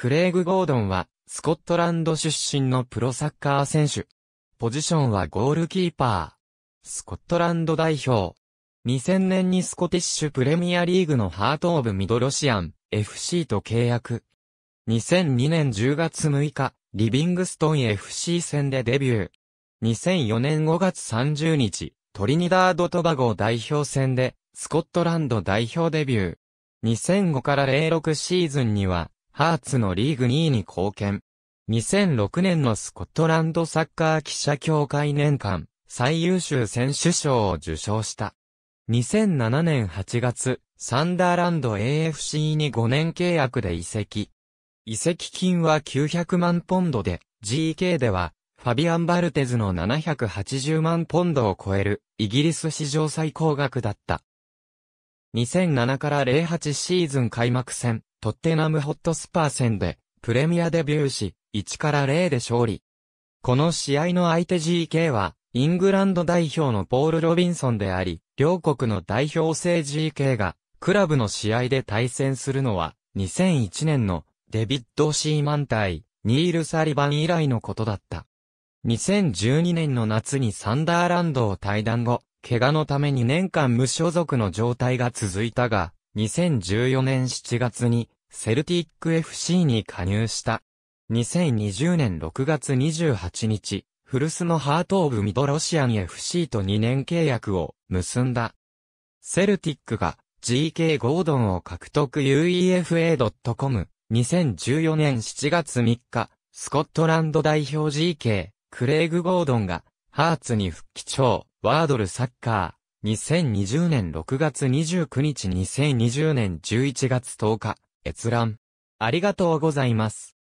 クレイグ・ゴードンは、スコットランド出身のプロサッカー選手。ポジションはゴールキーパー。スコットランド代表。2000年にスコティッシュプレミアリーグのハートオブミドロシアン FC と契約。2002年10月6日、リビングストン FC 戦でデビュー。2004年5月30日、トリニダード・トバゴ代表戦で、スコットランド代表デビュー。2005から06シーズンには、ハーツのリーグ2位に貢献。2006年のスコットランドサッカー記者協会年間最優秀選手賞を受賞した。2007年8月、サンダーランド AFC に5年契約で移籍。移籍金は900万ポンドで、GK では、ファビアン・バルテズの780万ポンドを超える、イギリス史上最高額だった。2007から08シーズン開幕戦、トッテナムホットスパー戦で、プレミアデビューし、1から0で勝利。この試合の相手 GK は、イングランド代表のポール・ロビンソンであり、両国の代表制 GK が、クラブの試合で対戦するのは、2001年のデビッド・シーマン対ニール・サリバン以来のことだった。2012年の夏にサンダーランドを退団後、怪我のため2年間無所属の状態が続いたが、2014年7月にセルティック FC に加入した。2020年6月28日、古巣のハートオブミドロシアン FC と2年契約を結んだ。セルティックが GK ゴードンを獲得 UEFA.com 2014年7月3日、スコットランド代表 GK クレイグ・ゴードンがハーツに復帰調ワードルサッカー2020年6月29日2020年11月10日、閲覧。ありがとうございます。